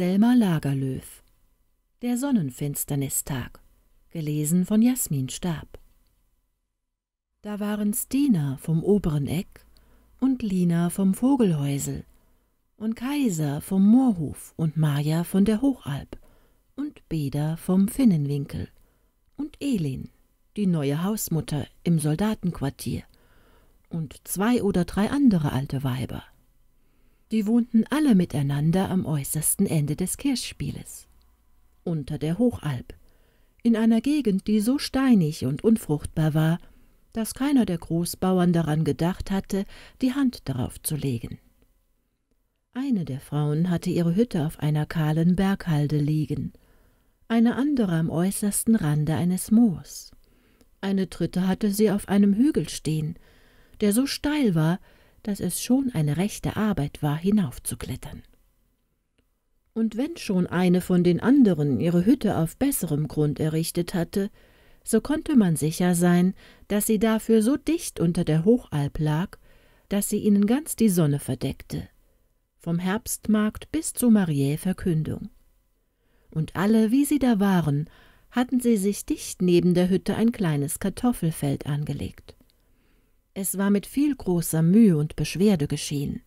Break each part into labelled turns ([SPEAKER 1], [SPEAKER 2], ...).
[SPEAKER 1] Selma Lagerlöw Der Sonnenfinsternistag Gelesen von Jasmin Stab Da waren Stina vom oberen Eck und Lina vom Vogelhäusel und Kaiser vom Moorhof und Maja von der Hochalb und Beda vom Finnenwinkel und Elin, die neue Hausmutter im Soldatenquartier und zwei oder drei andere alte Weiber. Die wohnten alle miteinander am äußersten Ende des Kirchspieles, unter der Hochalb, in einer Gegend, die so steinig und unfruchtbar war, dass keiner der Großbauern daran gedacht hatte, die Hand darauf zu legen. Eine der Frauen hatte ihre Hütte auf einer kahlen Berghalde liegen, eine andere am äußersten Rande eines Moors. Eine dritte hatte sie auf einem Hügel stehen, der so steil war, dass es schon eine rechte Arbeit war, hinaufzuklettern. Und wenn schon eine von den anderen ihre Hütte auf besserem Grund errichtet hatte, so konnte man sicher sein, dass sie dafür so dicht unter der Hochalp lag, dass sie ihnen ganz die Sonne verdeckte, vom Herbstmarkt bis zur Mariä-Verkündung. Und alle, wie sie da waren, hatten sie sich dicht neben der Hütte ein kleines Kartoffelfeld angelegt. Es war mit viel großer Mühe und Beschwerde geschehen.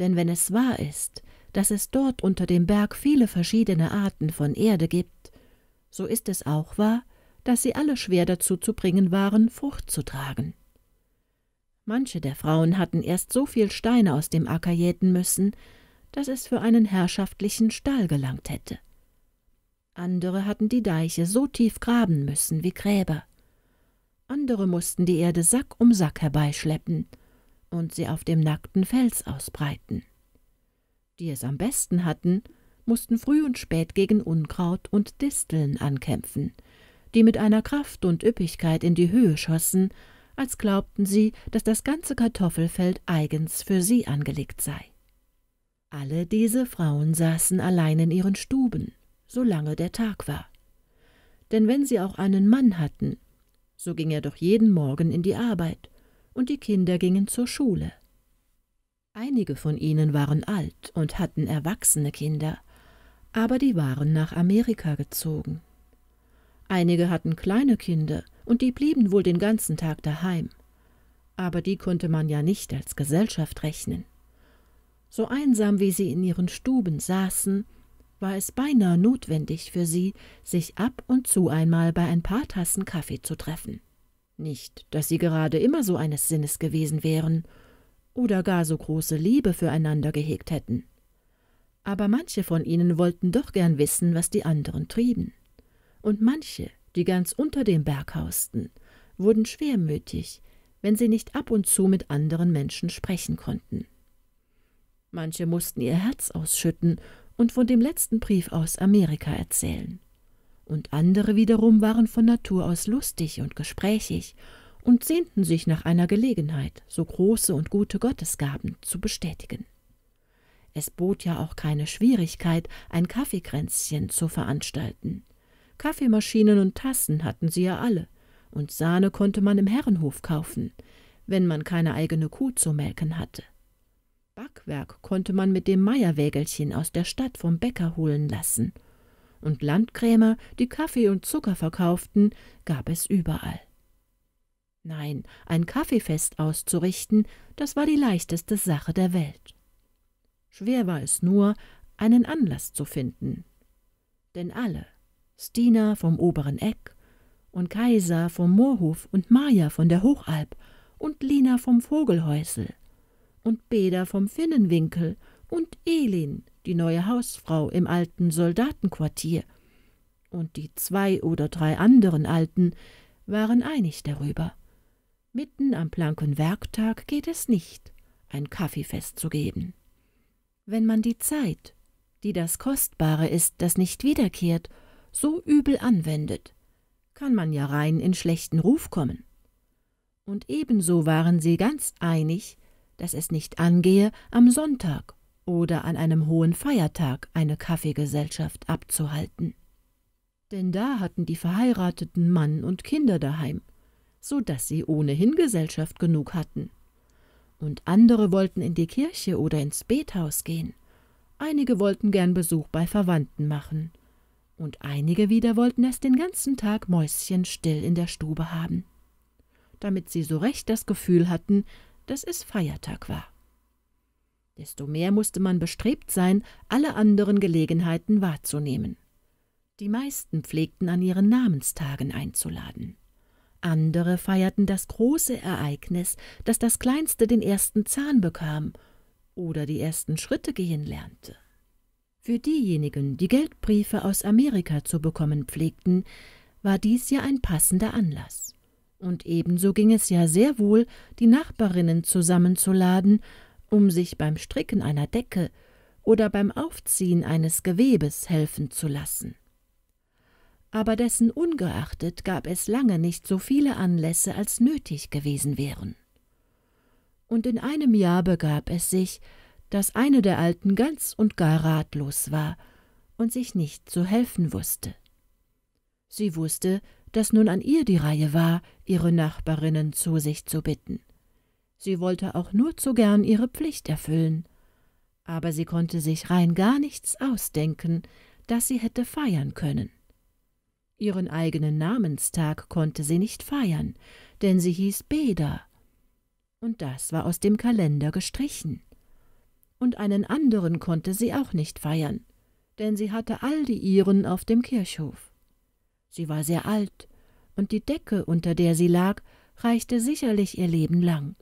[SPEAKER 1] Denn wenn es wahr ist, dass es dort unter dem Berg viele verschiedene Arten von Erde gibt, so ist es auch wahr, dass sie alle schwer dazu zu bringen waren, Frucht zu tragen. Manche der Frauen hatten erst so viel Steine aus dem Acker jäten müssen, dass es für einen herrschaftlichen Stall gelangt hätte. Andere hatten die Deiche so tief graben müssen wie Gräber andere mussten die Erde Sack um Sack herbeischleppen und sie auf dem nackten Fels ausbreiten. Die es am besten hatten, mussten früh und spät gegen Unkraut und Disteln ankämpfen, die mit einer Kraft und Üppigkeit in die Höhe schossen, als glaubten sie, dass das ganze Kartoffelfeld eigens für sie angelegt sei. Alle diese Frauen saßen allein in ihren Stuben, solange der Tag war. Denn wenn sie auch einen Mann hatten, so ging er doch jeden Morgen in die Arbeit, und die Kinder gingen zur Schule. Einige von ihnen waren alt und hatten erwachsene Kinder, aber die waren nach Amerika gezogen. Einige hatten kleine Kinder, und die blieben wohl den ganzen Tag daheim. Aber die konnte man ja nicht als Gesellschaft rechnen. So einsam wie sie in ihren Stuben saßen, war es beinahe notwendig für sie, sich ab und zu einmal bei ein paar Tassen Kaffee zu treffen. Nicht, dass sie gerade immer so eines Sinnes gewesen wären oder gar so große Liebe füreinander gehegt hätten. Aber manche von ihnen wollten doch gern wissen, was die anderen trieben. Und manche, die ganz unter dem Berg hausten, wurden schwermütig, wenn sie nicht ab und zu mit anderen Menschen sprechen konnten. Manche mussten ihr Herz ausschütten und von dem letzten Brief aus Amerika erzählen. Und andere wiederum waren von Natur aus lustig und gesprächig und sehnten sich nach einer Gelegenheit, so große und gute Gottesgaben zu bestätigen. Es bot ja auch keine Schwierigkeit, ein Kaffeekränzchen zu veranstalten. Kaffeemaschinen und Tassen hatten sie ja alle, und Sahne konnte man im Herrenhof kaufen, wenn man keine eigene Kuh zu melken hatte. Backwerk konnte man mit dem Meierwägelchen aus der Stadt vom Bäcker holen lassen. Und Landkrämer, die Kaffee und Zucker verkauften, gab es überall. Nein, ein Kaffeefest auszurichten, das war die leichteste Sache der Welt. Schwer war es nur, einen Anlass zu finden. Denn alle, Stina vom oberen Eck und Kaiser vom Moorhof und Maja von der Hochalb und Lina vom Vogelhäusel, und Beda vom Finnenwinkel und Elin, die neue Hausfrau im alten Soldatenquartier. Und die zwei oder drei anderen Alten waren einig darüber. Mitten am blanken Werktag geht es nicht, ein Kaffeefest zu geben. Wenn man die Zeit, die das Kostbare ist, das nicht wiederkehrt, so übel anwendet, kann man ja rein in schlechten Ruf kommen. Und ebenso waren sie ganz einig, dass es nicht angehe, am Sonntag oder an einem hohen Feiertag eine Kaffeegesellschaft abzuhalten. Denn da hatten die verheirateten Mann und Kinder daheim, so daß sie ohnehin Gesellschaft genug hatten. Und andere wollten in die Kirche oder ins Bethaus gehen, einige wollten gern Besuch bei Verwandten machen, und einige wieder wollten es den ganzen Tag mäuschenstill in der Stube haben, damit sie so recht das Gefühl hatten, dass es Feiertag war. Desto mehr musste man bestrebt sein, alle anderen Gelegenheiten wahrzunehmen. Die meisten pflegten an ihren Namenstagen einzuladen. Andere feierten das große Ereignis, dass das Kleinste den ersten Zahn bekam oder die ersten Schritte gehen lernte. Für diejenigen, die Geldbriefe aus Amerika zu bekommen pflegten, war dies ja ein passender Anlass. Und ebenso ging es ja sehr wohl, die Nachbarinnen zusammenzuladen, um sich beim Stricken einer Decke oder beim Aufziehen eines Gewebes helfen zu lassen. Aber dessen ungeachtet gab es lange nicht so viele Anlässe, als nötig gewesen wären. Und in einem Jahr begab es sich, dass eine der Alten ganz und gar ratlos war und sich nicht zu helfen wusste. Sie wusste, dass nun an ihr die Reihe war, ihre Nachbarinnen zu sich zu bitten. Sie wollte auch nur zu gern ihre Pflicht erfüllen. Aber sie konnte sich rein gar nichts ausdenken, das sie hätte feiern können. Ihren eigenen Namenstag konnte sie nicht feiern, denn sie hieß Beda. Und das war aus dem Kalender gestrichen. Und einen anderen konnte sie auch nicht feiern, denn sie hatte all die ihren auf dem Kirchhof. Sie war sehr alt, und die Decke, unter der sie lag, reichte sicherlich ihr Leben lang.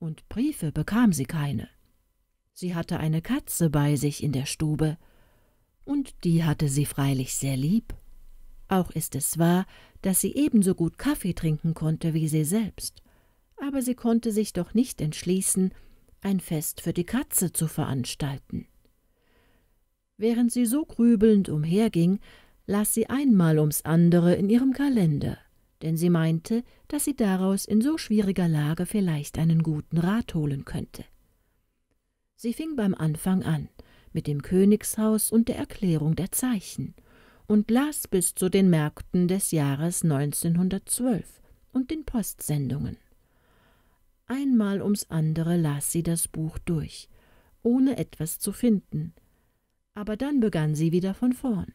[SPEAKER 1] Und Briefe bekam sie keine. Sie hatte eine Katze bei sich in der Stube, und die hatte sie freilich sehr lieb. Auch ist es wahr, dass sie ebenso gut Kaffee trinken konnte wie sie selbst, aber sie konnte sich doch nicht entschließen, ein Fest für die Katze zu veranstalten. Während sie so grübelnd umherging, las sie einmal ums andere in ihrem Kalender, denn sie meinte, dass sie daraus in so schwieriger Lage vielleicht einen guten Rat holen könnte. Sie fing beim Anfang an, mit dem Königshaus und der Erklärung der Zeichen, und las bis zu den Märkten des Jahres 1912 und den Postsendungen. Einmal ums andere las sie das Buch durch, ohne etwas zu finden, aber dann begann sie wieder von vorn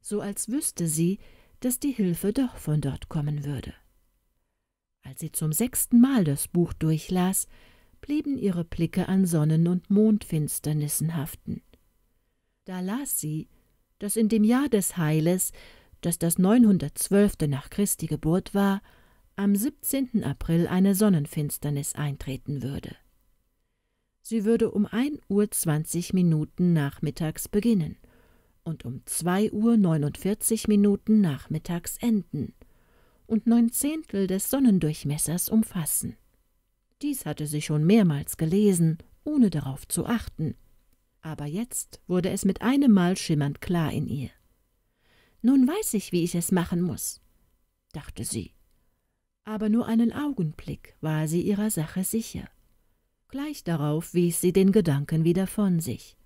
[SPEAKER 1] so als wüsste sie, dass die Hilfe doch von dort kommen würde. Als sie zum sechsten Mal das Buch durchlas, blieben ihre Blicke an Sonnen- und Mondfinsternissen haften. Da las sie, dass in dem Jahr des Heiles, das das 912. nach Christi Geburt war, am 17. April eine Sonnenfinsternis eintreten würde. Sie würde um 1.20 Uhr Minuten nachmittags beginnen und um 2 Uhr 49 Minuten nachmittags enden und neun Zehntel des Sonnendurchmessers umfassen. Dies hatte sie schon mehrmals gelesen, ohne darauf zu achten. Aber jetzt wurde es mit einem Mal schimmernd klar in ihr. Nun weiß ich, wie ich es machen muss, dachte sie. Aber nur einen Augenblick war sie ihrer Sache sicher. Gleich darauf wies sie den Gedanken wieder von sich.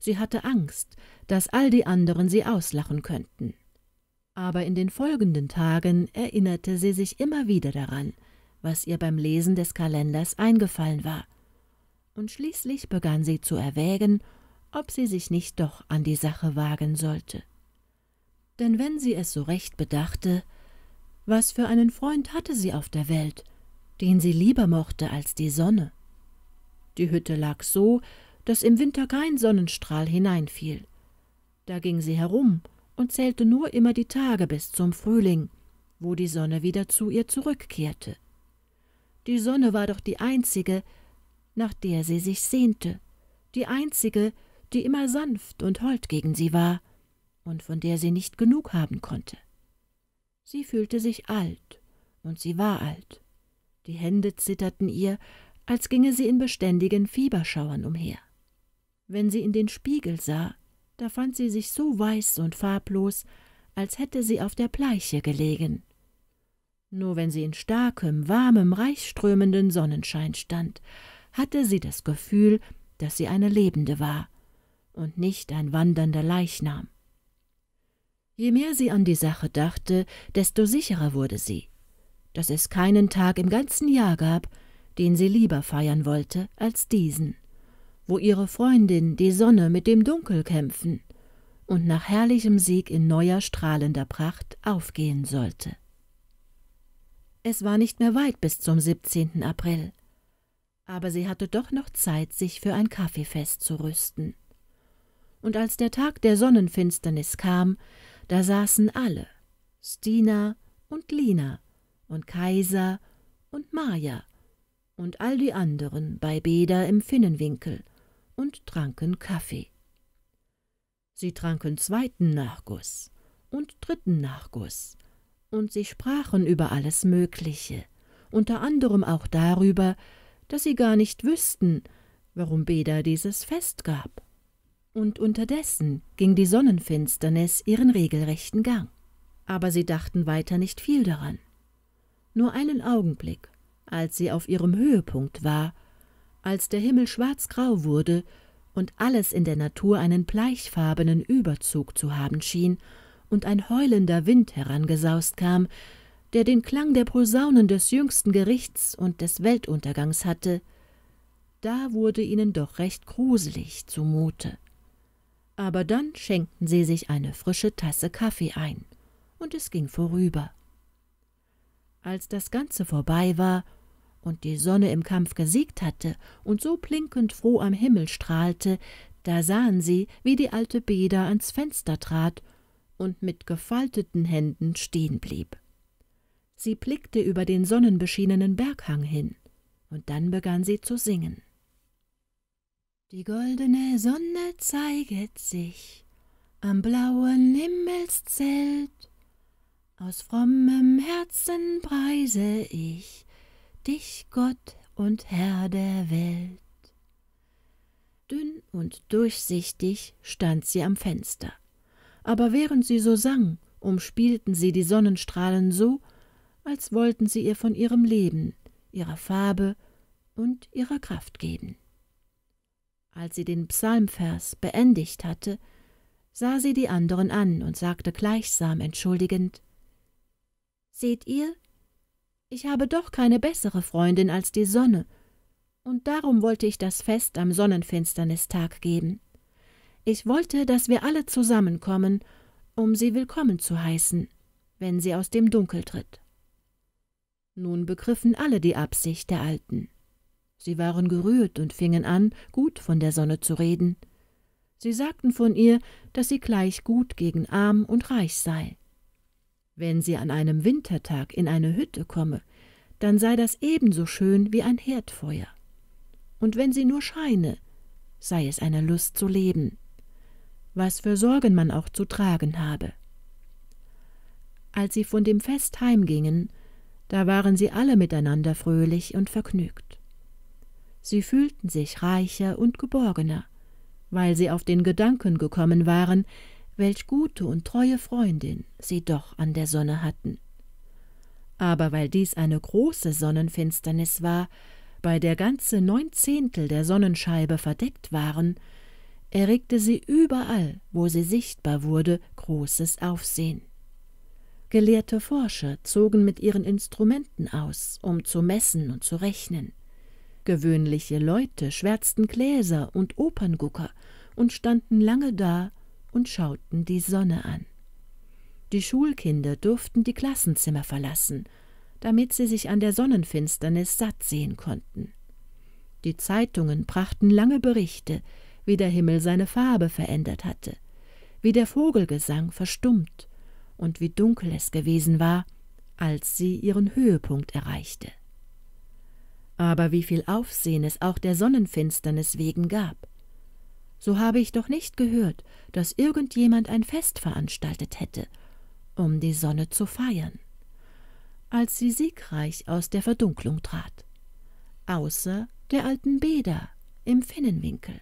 [SPEAKER 1] Sie hatte Angst, dass all die anderen sie auslachen könnten. Aber in den folgenden Tagen erinnerte sie sich immer wieder daran, was ihr beim Lesen des Kalenders eingefallen war. Und schließlich begann sie zu erwägen, ob sie sich nicht doch an die Sache wagen sollte. Denn wenn sie es so recht bedachte, was für einen Freund hatte sie auf der Welt, den sie lieber mochte als die Sonne? Die Hütte lag so, dass im Winter kein Sonnenstrahl hineinfiel. Da ging sie herum und zählte nur immer die Tage bis zum Frühling, wo die Sonne wieder zu ihr zurückkehrte. Die Sonne war doch die einzige, nach der sie sich sehnte, die einzige, die immer sanft und hold gegen sie war und von der sie nicht genug haben konnte. Sie fühlte sich alt, und sie war alt. Die Hände zitterten ihr, als ginge sie in beständigen Fieberschauern umher. Wenn sie in den Spiegel sah, da fand sie sich so weiß und farblos, als hätte sie auf der Bleiche gelegen. Nur wenn sie in starkem, warmem, reichströmenden Sonnenschein stand, hatte sie das Gefühl, dass sie eine Lebende war und nicht ein wandernder Leichnam. Je mehr sie an die Sache dachte, desto sicherer wurde sie, dass es keinen Tag im ganzen Jahr gab, den sie lieber feiern wollte als diesen wo ihre Freundin, die Sonne, mit dem Dunkel kämpfen und nach herrlichem Sieg in neuer strahlender Pracht aufgehen sollte. Es war nicht mehr weit bis zum 17. April, aber sie hatte doch noch Zeit, sich für ein Kaffeefest zu rüsten. Und als der Tag der Sonnenfinsternis kam, da saßen alle, Stina und Lina und Kaiser und Maja und all die anderen bei Beda im Finnenwinkel, und tranken Kaffee. Sie tranken zweiten Nachguss und dritten Nachguss, und sie sprachen über alles Mögliche, unter anderem auch darüber, dass sie gar nicht wüssten, warum Beda dieses Fest gab. Und unterdessen ging die Sonnenfinsternis ihren regelrechten Gang. Aber sie dachten weiter nicht viel daran. Nur einen Augenblick, als sie auf ihrem Höhepunkt war, als der Himmel schwarzgrau wurde und alles in der Natur einen bleichfarbenen Überzug zu haben schien und ein heulender Wind herangesaust kam, der den Klang der Posaunen des jüngsten Gerichts und des Weltuntergangs hatte, da wurde ihnen doch recht gruselig zumute. Aber dann schenkten sie sich eine frische Tasse Kaffee ein, und es ging vorüber. Als das Ganze vorbei war und die Sonne im Kampf gesiegt hatte und so blinkend froh am Himmel strahlte, da sahen sie, wie die alte Beda ans Fenster trat und mit gefalteten Händen stehen blieb. Sie blickte über den sonnenbeschienenen Berghang hin, und dann begann sie zu singen. Die goldene Sonne zeiget sich am blauen Himmelszelt, aus frommem Herzen preise ich dich Gott und Herr der Welt. Dünn und durchsichtig stand sie am Fenster, aber während sie so sang, umspielten sie die Sonnenstrahlen so, als wollten sie ihr von ihrem Leben, ihrer Farbe und ihrer Kraft geben. Als sie den Psalmvers beendigt hatte, sah sie die anderen an und sagte gleichsam entschuldigend Seht ihr, ich habe doch keine bessere Freundin als die Sonne, und darum wollte ich das Fest am Sonnenfinsternistag geben. Ich wollte, dass wir alle zusammenkommen, um sie willkommen zu heißen, wenn sie aus dem Dunkel tritt. Nun begriffen alle die Absicht der Alten. Sie waren gerührt und fingen an, gut von der Sonne zu reden. Sie sagten von ihr, dass sie gleich gut gegen arm und reich sei, wenn sie an einem Wintertag in eine Hütte komme, dann sei das ebenso schön wie ein Herdfeuer. Und wenn sie nur scheine, sei es eine Lust zu leben, was für Sorgen man auch zu tragen habe. Als sie von dem Fest heimgingen, da waren sie alle miteinander fröhlich und vergnügt. Sie fühlten sich reicher und geborgener, weil sie auf den Gedanken gekommen waren, welch gute und treue Freundin sie doch an der Sonne hatten. Aber weil dies eine große Sonnenfinsternis war, bei der ganze neun Zehntel der Sonnenscheibe verdeckt waren, erregte sie überall, wo sie sichtbar wurde, großes Aufsehen. Gelehrte Forscher zogen mit ihren Instrumenten aus, um zu messen und zu rechnen. Gewöhnliche Leute schwärzten Gläser und Operngucker und standen lange da und schauten die Sonne an. Die Schulkinder durften die Klassenzimmer verlassen, damit sie sich an der Sonnenfinsternis satt sehen konnten. Die Zeitungen brachten lange Berichte, wie der Himmel seine Farbe verändert hatte, wie der Vogelgesang verstummt und wie dunkel es gewesen war, als sie ihren Höhepunkt erreichte. Aber wie viel Aufsehen es auch der Sonnenfinsternis wegen gab so habe ich doch nicht gehört, dass irgendjemand ein Fest veranstaltet hätte, um die Sonne zu feiern, als sie siegreich aus der Verdunklung trat, außer der alten Beda im Finnenwinkel.